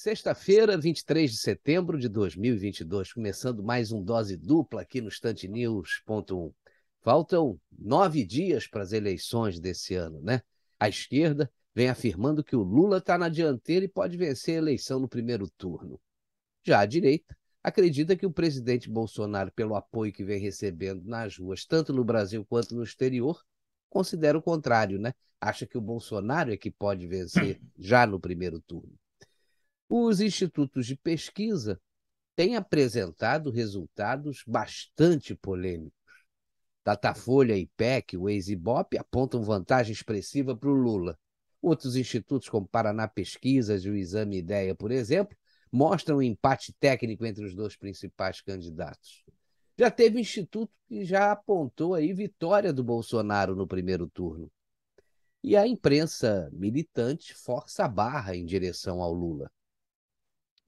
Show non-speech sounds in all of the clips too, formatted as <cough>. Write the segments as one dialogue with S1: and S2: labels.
S1: Sexta-feira, 23 de setembro de 2022, começando mais um Dose Dupla aqui no StanteNews.1. Faltam nove dias para as eleições desse ano, né? A esquerda vem afirmando que o Lula está na dianteira e pode vencer a eleição no primeiro turno. Já a direita acredita que o presidente Bolsonaro, pelo apoio que vem recebendo nas ruas, tanto no Brasil quanto no exterior, considera o contrário, né? Acha que o Bolsonaro é que pode vencer já no primeiro turno. Os institutos de pesquisa têm apresentado resultados bastante polêmicos. Datafolha, IPEC, o Exibop apontam vantagem expressiva para o Lula. Outros institutos, como Paraná Pesquisas e o Exame Ideia, por exemplo, mostram um empate técnico entre os dois principais candidatos. Já teve instituto que já apontou aí vitória do Bolsonaro no primeiro turno. E a imprensa militante força a barra em direção ao Lula.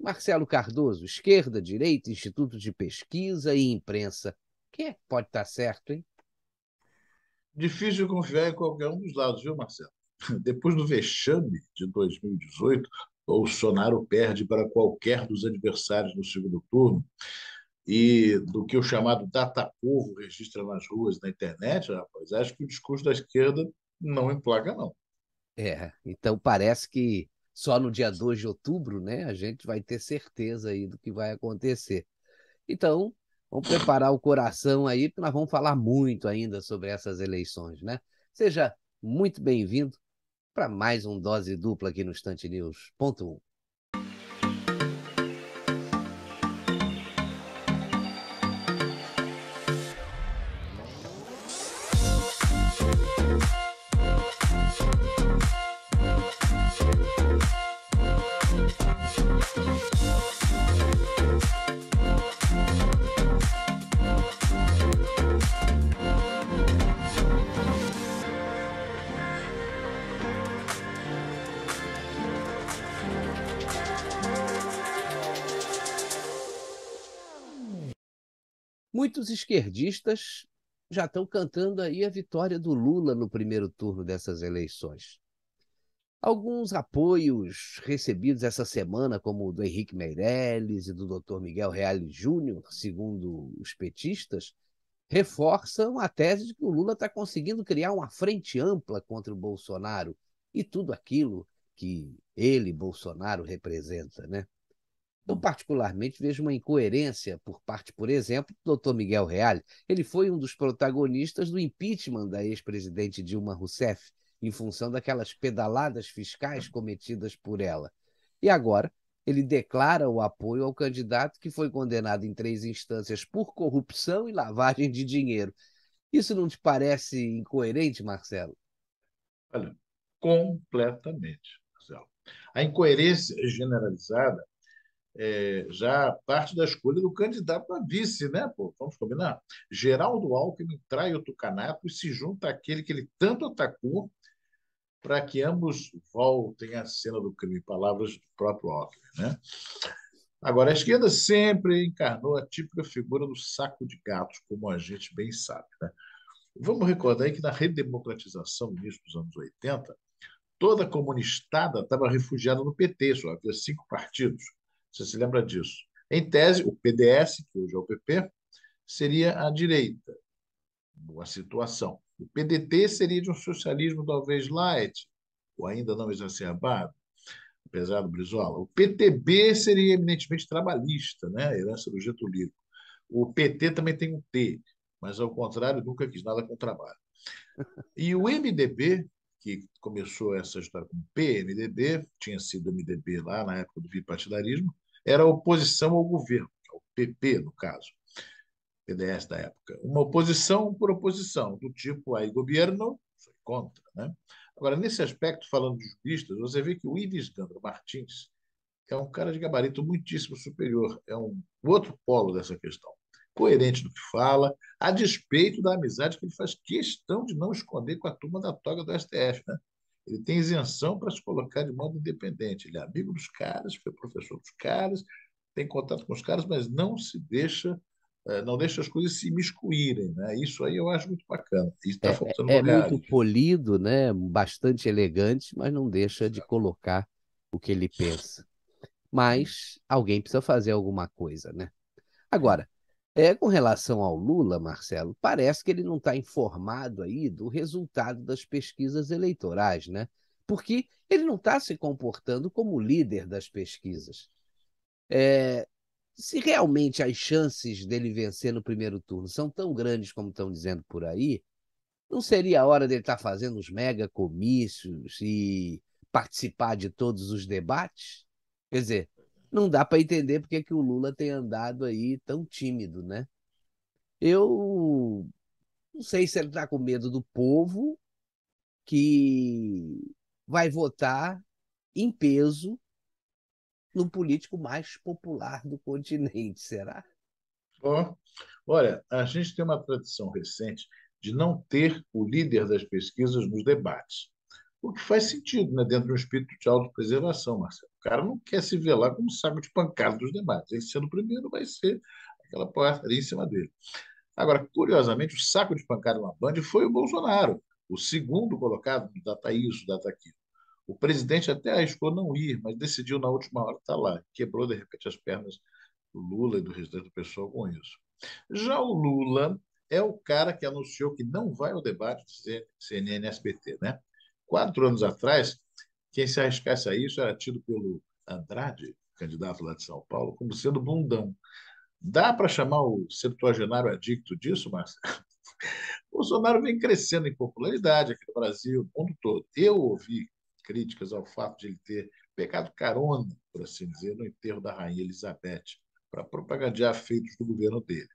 S1: Marcelo Cardoso, esquerda, direita, Instituto de Pesquisa e Imprensa.
S2: Quem é que pode estar tá certo, hein? Difícil confiar em qualquer um dos lados, viu, Marcelo? <laughs> Depois do vexame de 2018, Bolsonaro perde para qualquer dos adversários no segundo turno. E do que o chamado data-povo registra nas ruas, na internet, rapaz, acho que o discurso da esquerda não emplaga, não.
S1: É, então parece que só no dia 2 de outubro, né? A gente vai ter certeza aí do que vai acontecer. Então, vamos preparar o coração aí, porque nós vamos falar muito ainda sobre essas eleições, né? Seja muito bem-vindo para mais um Dose Dupla aqui no Estante News. Ponto Um. muitos esquerdistas já estão cantando aí a vitória do Lula no primeiro turno dessas eleições. Alguns apoios recebidos essa semana, como o do Henrique Meirelles e do Dr. Miguel Reale Júnior, segundo os petistas, reforçam a tese de que o Lula está conseguindo criar uma frente ampla contra o Bolsonaro e tudo aquilo que ele, Bolsonaro, representa, né? Eu, particularmente, vejo uma incoerência por parte, por exemplo, do Dr. Miguel Real. Ele foi um dos protagonistas do impeachment da ex-presidente Dilma Rousseff, em função daquelas pedaladas fiscais cometidas por ela. E agora, ele declara o apoio ao candidato que foi condenado em três instâncias por corrupção e lavagem de dinheiro. Isso não te parece incoerente, Marcelo?
S2: Olha, completamente, Marcelo. A incoerência generalizada é, já parte da escolha do candidato a vice, né? Pô, vamos combinar. Geraldo Alckmin trai o Tucanato e se junta àquele que ele tanto atacou para que ambos voltem à cena do crime. Palavras do próprio Alckmin, né? Agora, a esquerda sempre encarnou a típica figura do saco de gatos, como a gente bem sabe. Né? Vamos recordar aí que na redemocratização, início dos anos 80, toda a comunistada estava refugiada no PT, só havia cinco partidos. Você se lembra disso? Em tese, o PDS, que hoje é o PP, seria a direita, uma situação. O PDT seria de um socialismo talvez light, ou ainda não exacerbado, apesar do Brizola. O PTB seria eminentemente trabalhista, né? herança do Getúlio. O PT também tem um T, mas ao contrário, nunca quis nada com o trabalho. E o MDB, que começou essa história com o PMDB, tinha sido MDB lá na época do bipartidarismo, era oposição ao governo, ao é PP, no caso, PDS da época. Uma oposição por oposição, do tipo aí governo, foi contra. Né? Agora, nesse aspecto, falando de juristas, você vê que o Ives Gandro Martins é um cara de gabarito muitíssimo superior, é um outro polo dessa questão. Coerente no que fala, a despeito da amizade que ele faz questão de não esconder com a turma da toga do STF. Né? Ele tem isenção para se colocar de modo independente. Ele é amigo dos caras, foi professor dos caras, tem contato com os caras, mas não se deixa, eh, não deixa as coisas se miscuírem. Né? Isso aí eu acho muito bacana. Isso tá é, faltando é, é muito
S1: polido, né? bastante elegante, mas não deixa de colocar o que ele pensa. Mas alguém precisa fazer alguma coisa, né? Agora, é, com relação ao Lula, Marcelo, parece que ele não está informado aí do resultado das pesquisas eleitorais, né? Porque ele não está se comportando como líder das pesquisas. É, se realmente as chances dele vencer no primeiro turno são tão grandes como estão dizendo por aí, não seria a hora dele estar tá fazendo os mega comícios e participar de todos os debates? Quer dizer, não dá para entender porque que o Lula tem andado aí tão tímido, né? Eu não sei se ele está com medo do povo que vai votar em peso no político mais popular do continente, será?
S2: Bom, olha, a gente tem uma tradição recente de não ter o líder das pesquisas nos debates. O que faz sentido, né? dentro de um espírito de autopreservação, Marcelo. O cara não quer se velar como saco de pancada dos demais. Ele sendo o primeiro vai ser aquela porcaria em cima dele. Agora, curiosamente, o saco de pancada na Band foi o Bolsonaro, o segundo colocado, data isso, data aquilo. O presidente até arriscou não ir, mas decidiu na última hora estar tá lá. Quebrou, de repente, as pernas do Lula e do restante do pessoal com isso. Já o Lula é o cara que anunciou que não vai ao debate do CNN-SBT, né? quatro anos atrás, quem se arriscasse a isso era tido pelo Andrade, candidato lá de São Paulo, como sendo bundão. Dá para chamar o septuagenário adicto disso, Marcelo? <laughs> Bolsonaro vem crescendo em popularidade aqui no Brasil, no mundo todo. Eu ouvi críticas ao fato de ele ter pegado carona, por assim dizer, no enterro da rainha Elizabeth, para propagandear feitos do governo dele.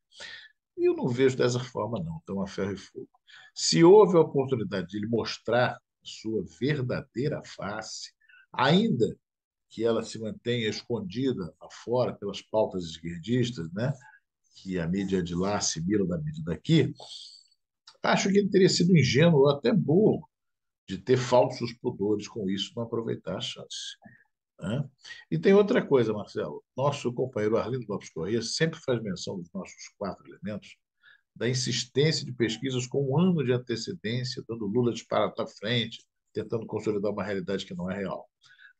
S2: E eu não vejo dessa forma, não, tão a ferro e fogo. Se houve a oportunidade de ele mostrar sua verdadeira face, ainda que ela se mantenha escondida afora pelas pautas esquerdistas, né? que a mídia de lá se mira da mídia daqui, acho que ele teria sido ingênuo ou até burro de ter falsos pudores com isso, não aproveitar a chance. Né? E tem outra coisa, Marcelo. Nosso companheiro Arlindo Lopes Corrêa sempre faz menção dos nossos quatro elementos da insistência de pesquisas com um ano de antecedência, dando Lula disparado à frente, tentando consolidar uma realidade que não é real.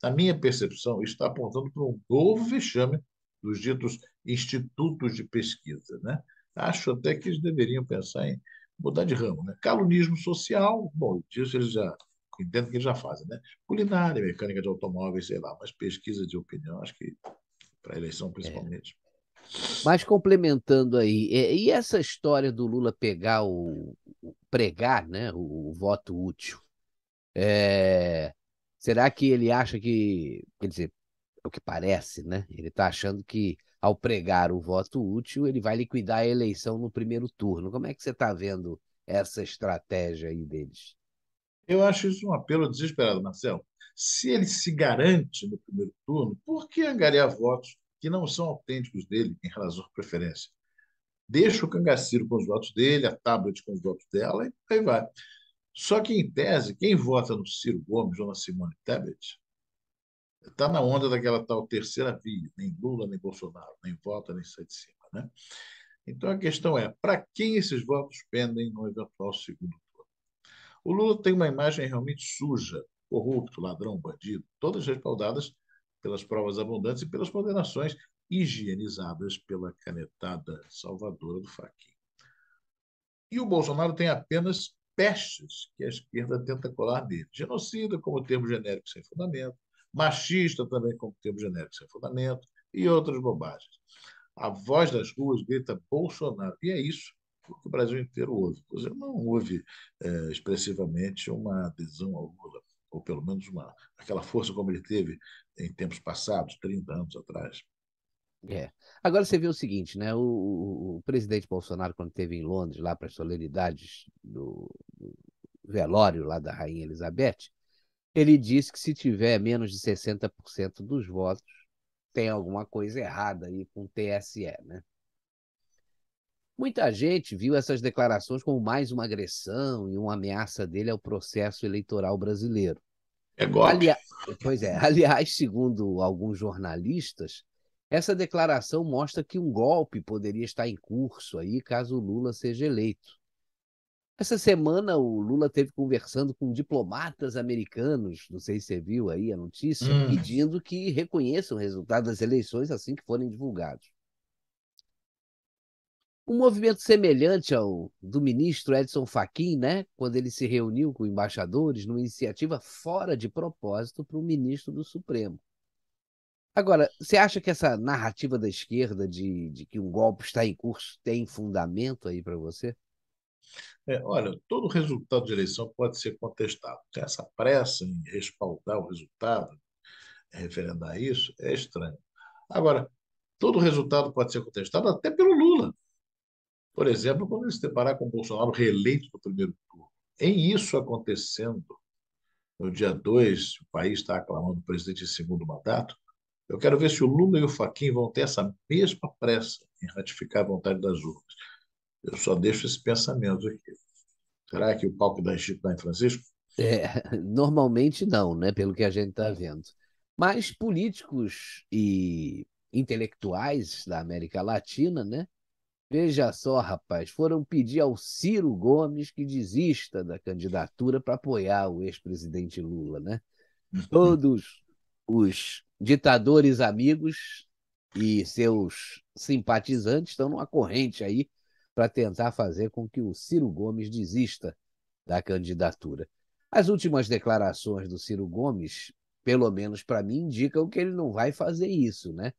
S2: Na minha percepção, isso está apontando para um novo vexame dos ditos institutos de pesquisa. Né? Acho até que eles deveriam pensar em mudar de ramo. Né? Calunismo social, bom, disso eles já entendo que eles já fazem, né? Culinária, mecânica de automóveis, sei lá, mas pesquisa de opinião, acho que para eleição é. principalmente.
S1: Mas complementando aí, é, e essa história do Lula pegar o. pregar né, o, o voto útil? É, será que ele acha que. Quer dizer, é o que parece, né? Ele está achando que ao pregar o voto útil, ele vai liquidar a eleição no primeiro turno. Como é que você está vendo essa estratégia aí deles? Eu acho
S2: isso um apelo desesperado, Marcelo. Se ele se garante no primeiro turno, por que angariar votos que não são autênticos dele em relação à preferência. Deixa o cangaceiro com os votos dele, a tablet com os votos dela, e aí vai. Só que, em tese, quem vota no Ciro Gomes ou na Simone Tebet está na onda daquela tal terceira via, nem Lula, nem Bolsonaro, nem volta, nem sai de cima. Né? Então, a questão é, para quem esses votos pendem no eventual segundo turno? O Lula tem uma imagem realmente suja, corrupto, ladrão, bandido, todas respaldadas pelas provas abundantes e pelas condenações higienizadas pela canetada salvadora do Faquinho. E o Bolsonaro tem apenas pestes que a esquerda tenta colar dele. Genocida, como termo genérico sem fundamento, machista também como termo genérico sem fundamento, e outras bobagens. A voz das ruas grita Bolsonaro. E é isso que o Brasil inteiro ouve. Você não houve é, eh, expressivamente uma adesão ao Lula ou pelo menos uma, aquela força como ele teve em tempos passados, 30 anos atrás.
S1: É. Agora você vê o seguinte, né? O, o presidente Bolsonaro, quando esteve em Londres, lá para as solenidades do, do velório lá da Rainha Elizabeth, ele disse que se tiver menos de 60% dos votos, tem alguma coisa errada aí com o TSE, né? Muita gente viu essas declarações como mais uma agressão e uma ameaça dele ao processo eleitoral brasileiro. É golpe. Pois é. Aliás, segundo alguns jornalistas, essa declaração mostra que um golpe poderia estar em curso aí caso Lula seja eleito. Essa semana o Lula teve conversando com diplomatas americanos, não sei se você viu aí a notícia, hum. pedindo que reconheçam o resultado das eleições assim que forem divulgados um movimento semelhante ao do ministro Edson Fachin, né, quando ele se reuniu com embaixadores numa iniciativa fora de propósito para o ministro do Supremo. Agora, você acha que essa narrativa da esquerda de, de que um golpe está em curso tem fundamento
S2: aí para você? É, olha, todo resultado de eleição pode ser contestado. Então, essa pressa em respaldar o resultado, referendar isso, é estranho. Agora, todo resultado pode ser contestado até pelo Lula. Por exemplo, quando ele se deparar com Bolsonaro reeleito no primeiro turno. Em é isso acontecendo, no dia 2, o país está aclamando o presidente em segundo mandato, eu quero ver se o Lula e o Faquin vão ter essa mesma pressa em ratificar a vontade das urnas. Eu só deixo esse pensamento aqui. Será que o palco da Egito está em Francisco?
S1: É, normalmente não, né? Pelo que a gente está vendo. Mas políticos e intelectuais da América Latina, né? Veja só, rapaz, foram pedir ao Ciro Gomes que desista da candidatura para apoiar o ex-presidente Lula, né? <laughs> Todos os ditadores amigos e seus simpatizantes estão numa corrente aí para tentar fazer com que o Ciro Gomes desista da candidatura. As últimas declarações do Ciro Gomes, pelo menos para mim, indicam que ele não vai fazer isso, né?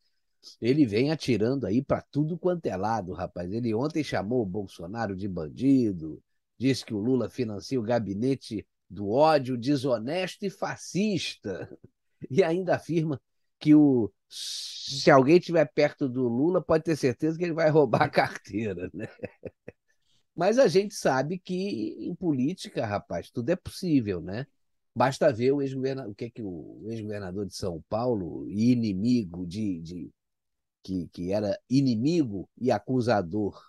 S1: ele vem atirando aí para tudo quanto é lado, rapaz. Ele ontem chamou o Bolsonaro de bandido, disse que o Lula financia o gabinete do ódio desonesto e fascista. <laughs> E ainda afirma que o se alguém estiver perto do Lula, pode ter certeza que ele vai roubar a carteira, né? <laughs> Mas a gente sabe que em política, rapaz, tudo é possível, né? Basta ver o, ex o que, é que o ex-governador de São Paulo, inimigo de, de, que, que era inimigo e acusador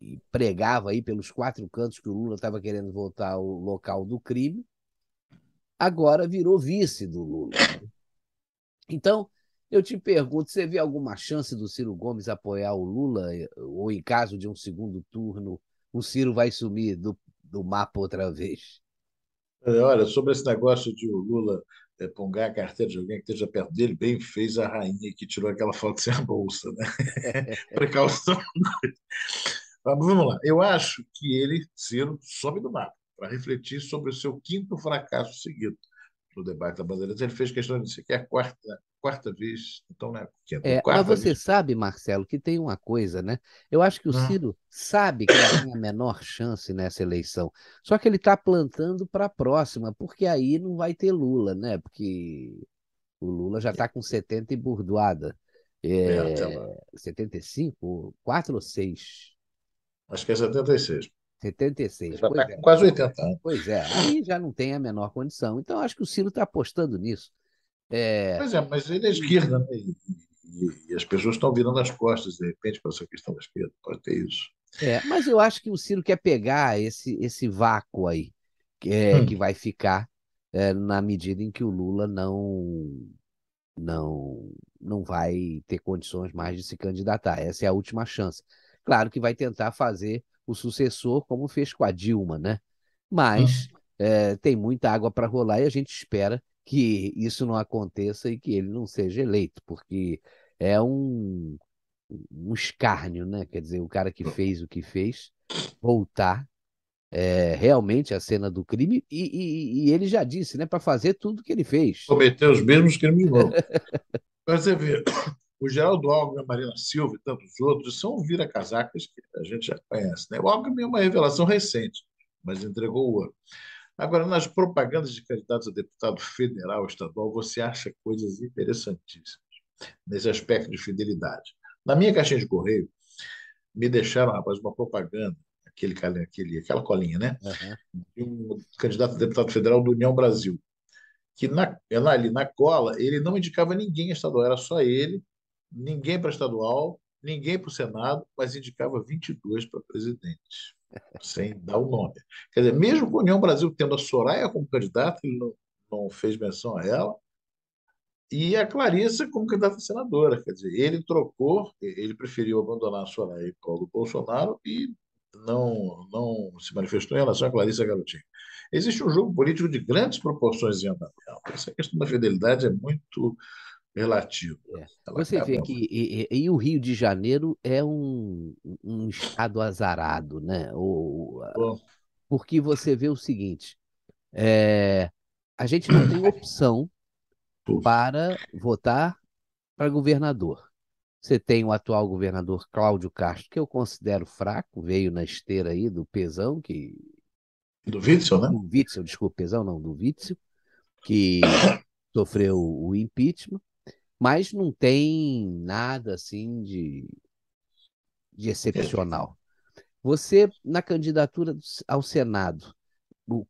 S1: e pregava aí pelos quatro cantos que o Lula estava querendo voltar ao local do crime, agora virou vice do Lula. Né? Então, eu te pergunto, você vê alguma chance do Ciro Gomes apoiar o Lula? Ou em caso de um segundo turno, o Ciro vai sumir do, do mapa outra vez? Olha, sobre
S2: esse negócio de o Lula é, pongar a carteira de alguém que esteja perto dele, bem fez a rainha que tirou aquela foto sem a bolsa, né? <laughs> Precaução. Mas vamos lá. Eu acho que ele, Ciro, sobe do mapa para refletir sobre o seu quinto fracasso seguido no debate da bandeira, Ele fez questão de dizer que é a quarta quarta vez, então né é, é quarta Mas você
S1: vez. sabe, Marcelo, que tem uma coisa, né? Eu acho que o ah. Ciro sabe que ele tem a menor chance nessa eleição, só que ele está plantando para a próxima, porque aí não vai ter Lula, né? Porque o Lula já está com 70 e burdoada. É, é, 75? 4 ou 6? Acho que é 76. 76. Tá pois é. Quase 80 anos. Né? Pois é, aí já não tem a menor condição. Então, acho que o Ciro está apostando nisso. É... Pois é, mas
S2: ele é esquerda, né? E, e as pessoas estão virando as costas, de repente, para essa questão da esquerda. Pode ter isso.
S1: É, mas eu acho que o Ciro quer pegar esse, esse vácuo aí, que, é, hum. que vai ficar é, na medida em que o Lula não não não vai ter condições mais de se candidatar. Essa é a última chance. Claro que vai tentar fazer o sucessor como fez com a Dilma, né? Mas hum. é, tem muita água para rolar e a gente espera que isso não aconteça e que ele não seja eleito, porque é um, um escárnio, né? Quer dizer, o cara que hum. fez o que fez voltar é, realmente a cena do crime e, e, e ele já disse, né, para fazer tudo o que ele fez. Cometer os mesmos crimes novos.
S2: Para você vê, <coughs> o Geraldo Alckmin, a Marina Silva e tantos outros são vira-casacas que a gente já conhece. Né? O Alckmin é uma revelação recente, mas entregou o ano Agora, nas propagandas de candidatos a deputado federal, ou estadual, você acha coisas interessantíssimas nesse aspecto de fidelidade. Na minha caixinha de correio, me deixaram, rapaz, uma propaganda, aquele, aquele, aquela colinha, né? Uhum. De um candidato a deputado federal do União Brasil, que na, é ali na cola ele não indicava ninguém estadual, era só ele, ninguém para estadual, ninguém para o Senado, mas indicava 22 para presidente sem dar o nome. Quer dizer, mesmo com a União Brasil tendo a Soraya como candidata, ele não, não fez menção a ela, e a Clarissa como candidata a senadora. Quer dizer, ele trocou, ele preferiu abandonar a Soraya em prol do Bolsonaro e não, não se manifestou em relação a Clarissa Garotinho. Existe um jogo político de grandes proporções em andamento. Essa questão da fidelidade é muito relativo. É. Você vê que
S1: e, e, e, o Rio de Janeiro é um, um estado azarado, né? ou porque você vê o seguinte: é, a gente não tem opção para votar para governador. Você tem o atual governador Cláudio Castro, que eu considero fraco, veio na esteira aí do Pesão, que. Do Witzel, né? Do Witzel, desculpa, Pesão não, do Witzel, que <coughs> sofreu o impeachment mas não tem nada assim de, de excepcional. Você, na candidatura ao Senado,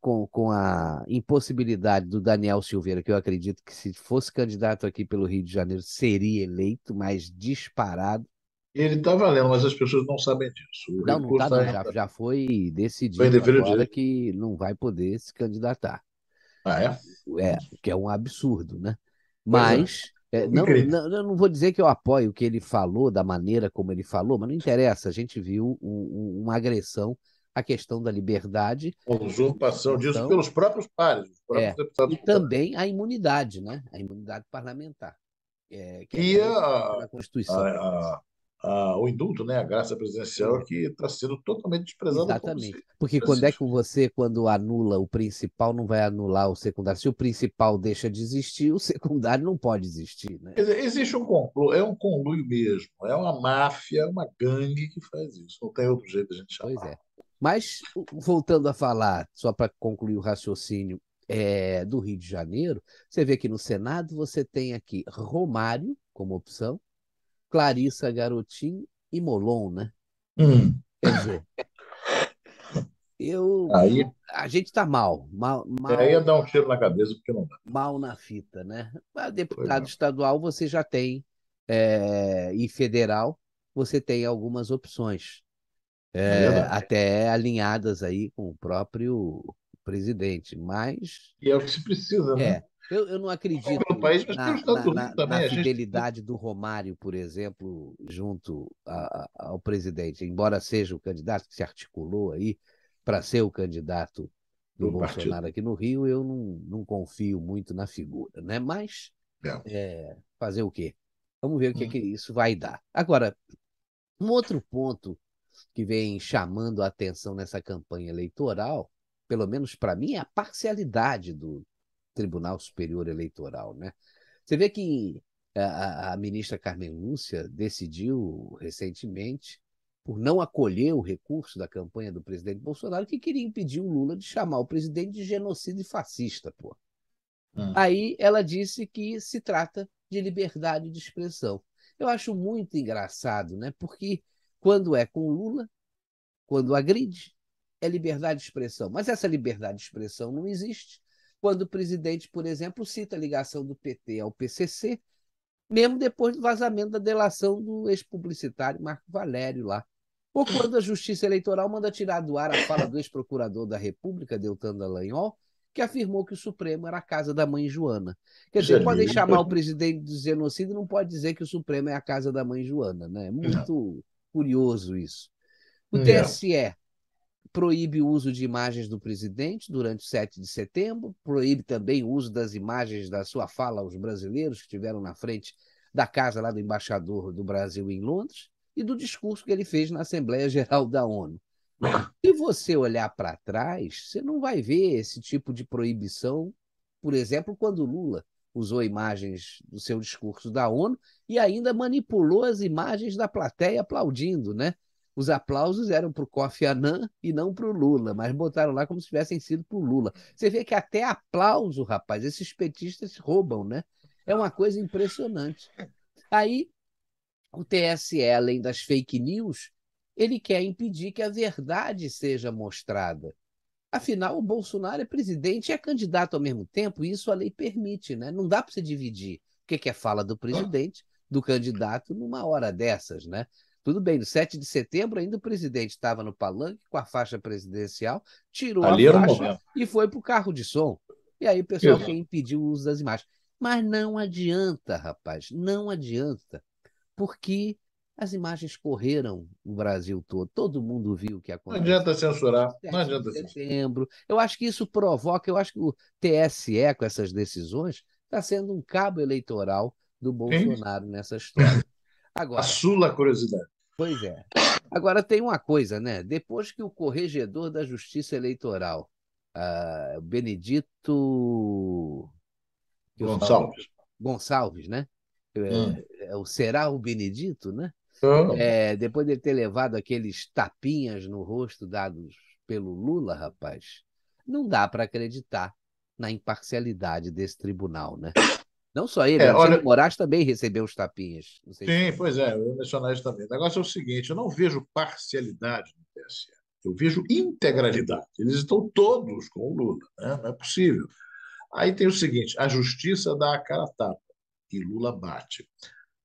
S1: com, com a impossibilidade do Daniel Silveira, que eu acredito que se fosse candidato aqui pelo Rio de Janeiro
S2: seria eleito, mas disparado. Ele está valendo, mas as pessoas não sabem disso. O não, não tá, tá já,
S1: já foi decidido foi agora que não vai poder se candidatar. Ah, é? É, que é um absurdo, né? É. Mas é, não, não, não, não, vou dizer que eu apoio o que ele falou, da maneira como ele falou, mas não interessa. A gente viu uma agressão à questão da liberdade. Uma usurpação então, disso pelos próprios pares. Próprios é, e também a imunidade, né? a imunidade parlamentar.
S2: É, que é e é a, a Constituição. A, a, o indulto, né, a graça presidencial, que está sendo totalmente desprezada. Exatamente. Porque quando é
S1: que você, quando anula o principal, não vai anular o secundário? Se o principal deixa de existir, o <laughs> secundário não pode existir. Né?
S2: Existe um conluio, é um conluio mesmo, é uma máfia, é uma gangue que faz isso. Não tem outro jeito de a gente chamar. Pois é.
S1: Mas, voltando a falar, só para concluir o raciocínio é, do Rio de Janeiro, você vê que no Senado você tem aqui Romário como opção, Clarissa Garotim e Molon, né? Hum. Quer dizer, <laughs> eu, aí, a gente está mal, mal,
S2: mal. Aí ia dar um cheiro na cabeça, porque não dá. Mal na fita, né? Mas
S1: deputado é. estadual você já tem, é, e federal você tem algumas opções, é, é até alinhadas aí com o próprio presidente, mas... E é o que se precisa, né? É, eu, eu não acredito do país, mas na, pelos Estados na, na, também. Na a fidelidade gente... do Romário, por exemplo, junto a, a, ao presidente, embora seja o candidato que se articulou aí para ser o candidato do, Bolsonaro partido. aqui no Rio, eu não, não confio muito na figura, né? Mas é. é, fazer o quê? Vamos ver o que, hum. que isso vai dar. Agora, um outro ponto que vem chamando a atenção nessa campanha eleitoral, pelo menos para mim, é a parcialidade do, Tribunal Superior Eleitoral, né? Você vê que eh, a, a ministra Carmen Lúcia decidiu recentemente por não acolher o recurso da campanha do presidente Bolsonaro, que queria impedir o Lula de chamar o presidente de genocida e fascista, pô. Hum. Aí ela disse que se trata de liberdade de expressão. Eu acho muito engraçado, né? Porque quando é com Lula, quando agride, é liberdade de expressão. Mas essa liberdade de expressão não existe quando o presidente, por exemplo, cita a ligação do PT ao PCC, mesmo depois do vazamento da delação do ex-publicitário Marco Valério lá. Ou quando a Justiça Eleitoral manda tirar do ar a fala do ex-procurador da República, Deltan Dallagnol, que afirmou que o Supremo era a casa da mãe Joana. Quer dizer, é podem chamar o presidente de genocídio não pode dizer que o Supremo é a casa da mãe Joana, né? É muito curioso isso.
S2: O TSE
S1: proíbe o uso de imagens do presidente durante o 7 de setembro, proíbe também o uso das imagens da sua fala aos brasileiros que estiveram na frente da casa lá do embaixador do Brasil em Londres e do discurso que ele fez na Assembleia Geral da ONU. Se você olhar para trás, você não vai ver esse tipo de proibição, por exemplo, quando Lula usou imagens do seu discurso da ONU e ainda manipulou as imagens da plateia aplaudindo, né? os aplausos eram para o Kofi Annan e não para o Lula, mas botaram lá como se tivessem sido para o Lula. Você vê que até aplauso, rapaz, esses petistas roubam, né? É uma coisa impressionante. Aí, o TSE, além das fake news, ele quer impedir que a verdade seja mostrada. Afinal, o Bolsonaro é presidente e é candidato ao mesmo tempo, e isso a lei permite, né? Não dá para você dividir o que é fala do presidente, do candidato, numa hora dessas, né? Tudo bem, no 7 de setembro ainda o presidente estava no palanque com a faixa presidencial, tirou Ali a faixa e foi para o carro de som. E aí o pessoal Isso. que impediu o uso das imagens. Mas não adianta, rapaz, não adianta, porque as imagens correram o Brasil todo, todo mundo viu o que aconteceu. Não adianta censurar, não adianta censurar. setembro. Eu acho que isso provoca, eu acho que o TSE com essas decisões está sendo um cabo eleitoral do Bolsonaro Sim. nessa história. <laughs> Agora, a sula curiosidade. Pois é. Agora tem uma coisa, né? Depois que o corregedor da Justiça Eleitoral, uh, Benedito
S2: Gonçalves,
S1: Gonçalves, né? É, hum. É, será o Benedito, né? Hum. É, depois de ter levado aqueles tapinhas no rosto dados pelo Lula, rapaz, não dá para acreditar na imparcialidade desse tribunal, né? Não só ele, é, olha... Moraes também recebeu os tapinhas. Sim, se...
S2: pois é, eu ia mencionar isso também. O negócio é o seguinte: eu não vejo parcialidade no TSE, eu vejo integralidade. Eles estão todos com o Lula, né? não é possível. Aí tem o seguinte: a justiça dá a cara a tapa e Lula bate.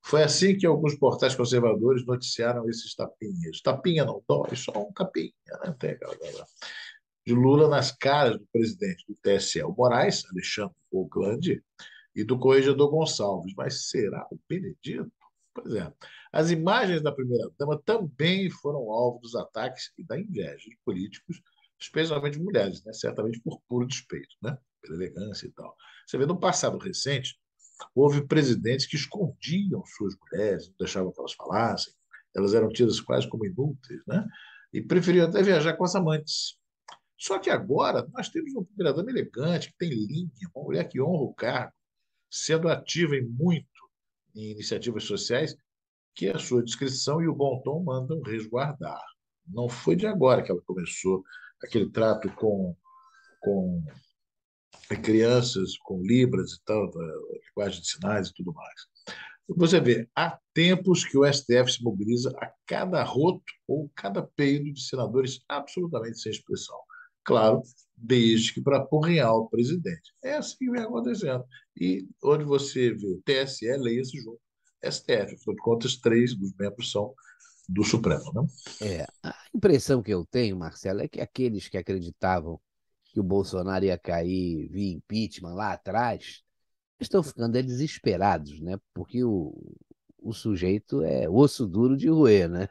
S2: Foi assim que alguns portais conservadores noticiaram esses tapinhas. Tapinha não dói, só um tapinha, né? Tem aquela de Lula nas caras do presidente do TSE, o Moraes, Alexandre Oglandi, e do corregedor Gonçalves. Mas será o Benedito? Pois é. As imagens da primeira-dama também foram alvo dos ataques e da inveja de políticos, especialmente mulheres, né? certamente por puro despeito, né? pela elegância e tal. Você vê, no passado recente, houve presidentes que escondiam suas mulheres, não deixavam que elas falassem, elas eram tidas quase como inúteis, né? e preferiam até viajar com as amantes. Só que agora nós temos uma primeira-dama elegante, que tem linha, uma mulher que honra o cargo, sendo ativa em muito em iniciativas sociais que a sua discrição e o bom tom mandam resguardar. Não foi de agora que ela começou aquele trato com, com eh, crianças, com libras e tal, linguagem de sinais e tudo mais. Você vê, há tempos que o STF se mobiliza a cada roto ou cada peido de senadores absolutamente sem expressão. Claro, desde que para aporrear o presidente. É assim que vem acontecendo. E onde você vê o TSE, leia-se junto, STF. Afinal de contas, três dos membros são do Supremo. Né? É, a
S1: impressão que eu tenho, Marcelo, é que aqueles que acreditavam que o Bolsonaro ia cair via impeachment lá atrás estão ficando desesperados, né? Porque o, o sujeito é osso duro de roer, né?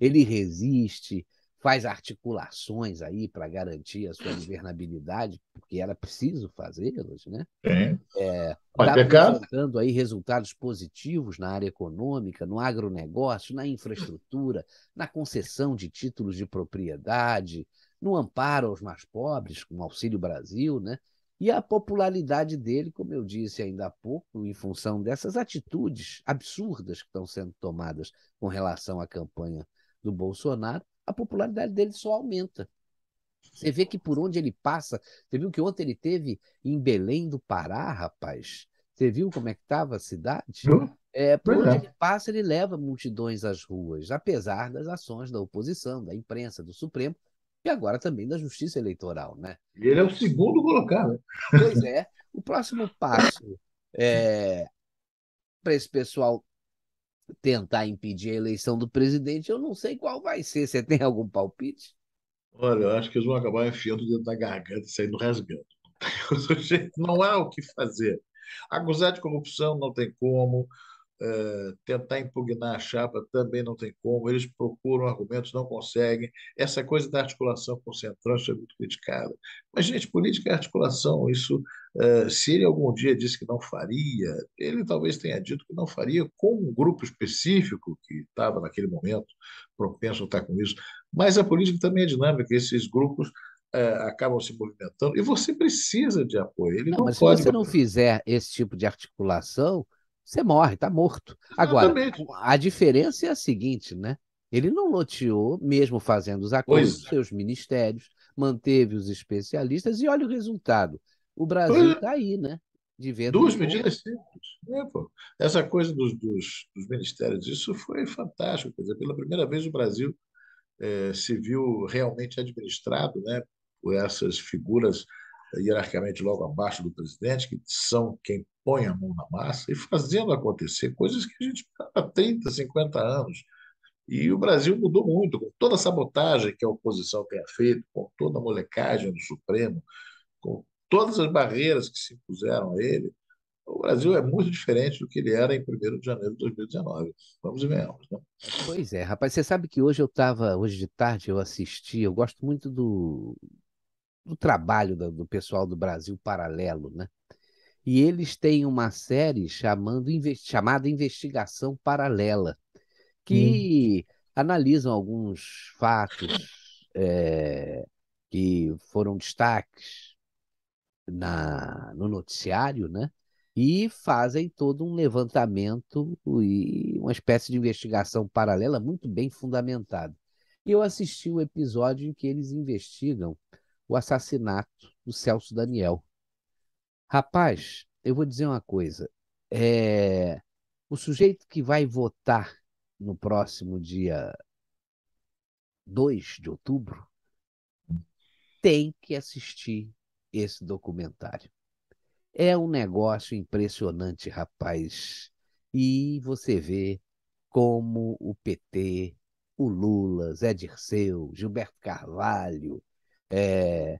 S1: Ele resiste, faz articulações aí para garantir a sua governabilidade, porque era preciso fazê-las, né? Sim. É, está apresentando aí resultados positivos na área econômica, no agronegócio, na infraestrutura, na concessão de títulos de propriedade, no amparo aos mais pobres, com o Auxílio Brasil, né? E a popularidade dele, como eu disse ainda há pouco, em função dessas atitudes absurdas que estão sendo tomadas com relação à campanha do Bolsonaro, a popularidade dele só aumenta. Você vê que por onde ele passa, você viu que ontem ele teve em Belém do Pará, rapaz. Você viu como é que estava a cidade? É, por onde é. ele passa, ele leva multidões às ruas, apesar das ações da oposição, da imprensa, do Supremo e agora também da Justiça Eleitoral, né?
S2: E ele é o segundo colocado. Né?
S1: Pois é. O próximo passo é, para esse pessoal tentar impedir a eleição do presidente. Eu não sei qual vai ser. Você tem algum
S2: palpite? Olha, eu acho que eles vão acabar enfiando dentro da garganta e saindo rasgando. <laughs> Não há o que fazer. Acusar de corrupção não tem como, eh, tentar impugnar a chapa também não tem como, eles procuram argumentos, não conseguem. Essa coisa da articulação com o Centrão é muito criticada. Mas, gente, política é articulação, isso, uh, se ele algum dia disse que não faria, ele talvez tenha dito que não faria com um grupo específico que estava naquele momento propenso a estar com isso, mas a política também é dinâmica, esses grupos eh, acabam se movimentando. E você precisa de apoio. Ele não, não mas pode... se você não fizer esse tipo de articulação, você morre, tá morto.
S1: Exatamente. Agora, a diferença é a seguinte, né? Ele não loteou, mesmo fazendo os acordos, pois. É. seus ministérios, manteve os especialistas e olha o resultado. O Brasil está é. aí, né?
S2: De vento Duas medidas simples. É, pô. Essa coisa dos, dos, dos, ministérios, isso foi fantástico. Quer dizer, pela primeira vez o Brasil é, se viu realmente administrado né, por essas figuras hierarquicamente logo abaixo do presidente, que são quem põe a mão na massa e fazendo acontecer coisas que a gente há 30, 50 anos. E o Brasil mudou muito, com toda a sabotagem que a oposição tenha feito, com toda a molecagem do Supremo, com todas as barreiras que se impuseram a ele, o Brasil é muito diferente do que ele era em 1 de janeiro de 2019. Vamos e venhamos, né?
S1: Pois é, rapaz. Você sabe que hoje eu estava, hoje de tarde, eu assisti, eu gosto muito do, do trabalho do, do pessoal do Brasil Paralelo, né? E eles têm uma série chamando, chamada Investigação Paralela, que hum. analisam alguns fatos é, que foram destaques na, no noticiário, né? E fazem todo um levantamento e uma espécie de investigação paralela muito bem fundamentada. E eu assisti o um episódio em que eles investigam o assassinato do Celso Daniel. Rapaz, eu vou dizer uma coisa. É... O sujeito que vai votar no próximo dia 2 de outubro tem que assistir esse documentário. É um negócio impressionante, rapaz. E você vê como o PT, o Lula, Zé Dirceu, Gilberto Carvalho, é,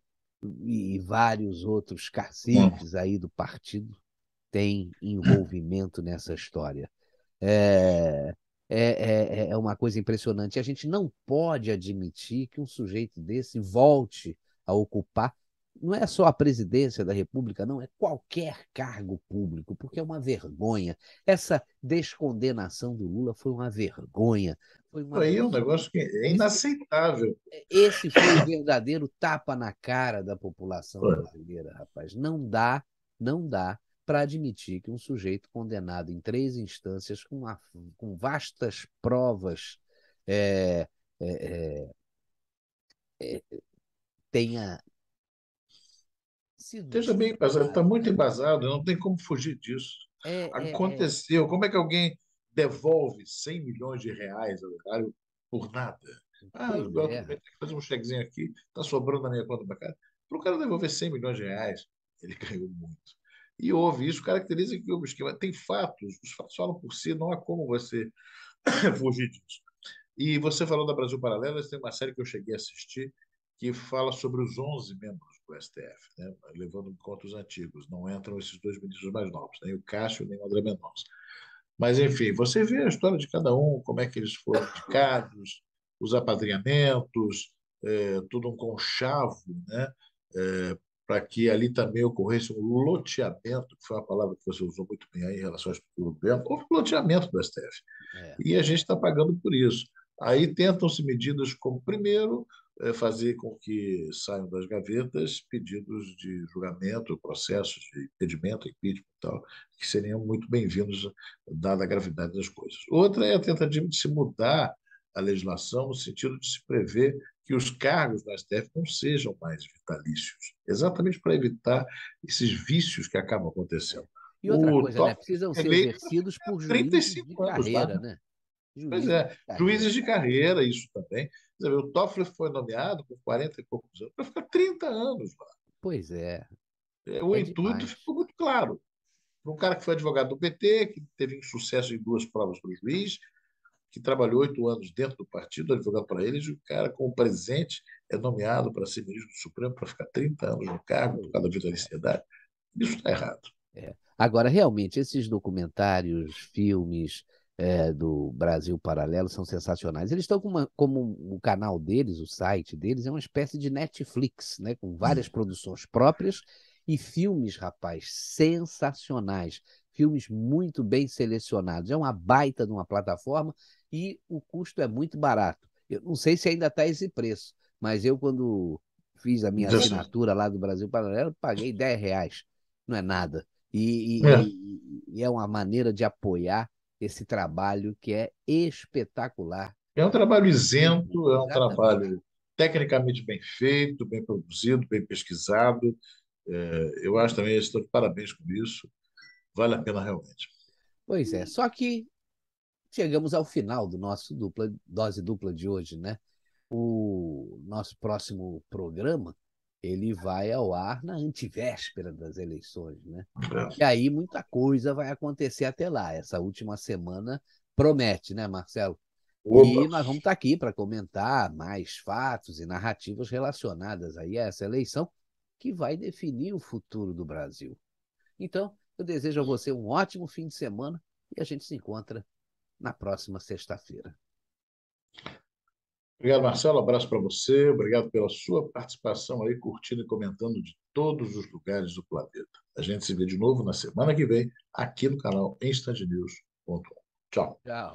S1: e vários outros caciques aí do partido têm envolvimento nessa história. É, é, é, é uma coisa impressionante. A gente não pode admitir que um sujeito desse volte a ocupar não é só a presidência da República, não, é qualquer cargo público, porque é uma vergonha. Essa descondenação do Lula foi uma vergonha.
S2: Foi uma... É um negócio que é inaceitável.
S1: Esse foi o verdadeiro tapa na cara da população foi. brasileira, rapaz. Não dá, não dá para admitir que um sujeito condenado em três instâncias com, uma, com vastas provas é, é,
S2: é, é tenha
S1: sido. Esteja bem embasado, tá
S2: está muito embasado, não tem como fugir disso. É, Aconteceu. Como é que alguém devolve 100 milhões de reais ao erário por nada. Ah, eu é. tenho que fazer um chequezinho aqui, está sobrando na minha conta bancária. Para o cara devolver 100 milhões de reais, ele <laughs> ganhou muito. E houve isso, caracteriza que o esquema tem fatos, os fatos falam por si, não há como você <coughs> fugir disso. E você falou da Brasil Paralela, tem uma série que eu cheguei a assistir que fala sobre os 11 membros do STF, né? levando em conta os antigos. Não entram esses dois ministros mais novos, nem o Cássio nem o André Mendonça. Mas, enfim, você vê a história de cada um, como é que eles foram indicados, os apadrinhamentos, é, todo um conchavo, né? É, para que ali também ocorresse um loteamento, que foi uma palavra que você usou muito bem aí em relação ao governo, houve um loteamento do STF. É. E a gente está pagando por isso. Aí tentam-se medidas como, primeiro, fazer com que saiam das gavetas pedidos de julgamento, processos de impedimento, impeachment e tal, que seriam muito bem-vindos, dada a gravidade das coisas. Outra é a tentativa de se mudar a legislação no sentido de se prever que os cargos da STF não sejam mais vitalícios, exatamente para evitar esses vícios que acabam acontecendo. E outra o coisa, né? precisam é ser exercidos por juízes de carreira, anos, tá? né? Pois é, né? tá juízes de carreira, isso também. dizer, o Toffler foi nomeado com 40 e poucos anos, para ficar 30 anos lá. Pois é. é o é intuito demais. ficou muito claro. Para um cara que foi advogado do PT, que teve sucesso em duas provas o juiz, que trabalhou oito anos dentro do partido, advogado para eles, e o cara, como presidente, é nomeado para ser ministro do Supremo para ficar 30 anos no cargo por causa da vitaliciedade. É. Isso está errado. É.
S1: Agora, realmente, esses documentários, filmes, é, do Brasil Paralelo são sensacionais. Eles estão com uma, como o canal deles, o site deles, é uma espécie de Netflix, né? com várias <laughs> produções próprias e filmes, rapaz, sensacionais. Filmes muito bem selecionados. É uma baita de uma plataforma e o custo é muito barato. Eu não sei se ainda está esse preço, mas eu, quando fiz a minha assinatura lá do Brasil Paralelo, paguei 10 reais. Não é nada. E, e, é. e, e é uma maneira de apoiar esse trabalho que é espetacular. É um trabalho isento, é um Exatamente. trabalho
S2: tecnicamente bem feito, bem produzido, bem pesquisado. É, eu acho também, estou de parabéns por isso. Vale a pena realmente.
S1: Pois é, só que chegamos ao final do nosso dupla, dose dupla de hoje, né? O nosso próximo programa ele vai ao ar na antivéspera das eleições, né? É. E aí muita coisa vai acontecer até lá. Essa última semana promete, né, Marcelo? Opa. E nós vamos estar tá aqui para comentar mais fatos e narrativas relacionadas aí a essa eleição que vai definir o futuro do Brasil. Então, eu desejo a você um ótimo fim de semana e a gente se encontra
S2: na próxima sexta-feira. Obrigado, Marcelo. Abraço para você. Obrigado pela sua participação aí, curtindo e comentando de todos os lugares do planeta. A gente se vê de novo na semana que vem, aqui no canal instantnews.com. Tchau.
S1: Tchau.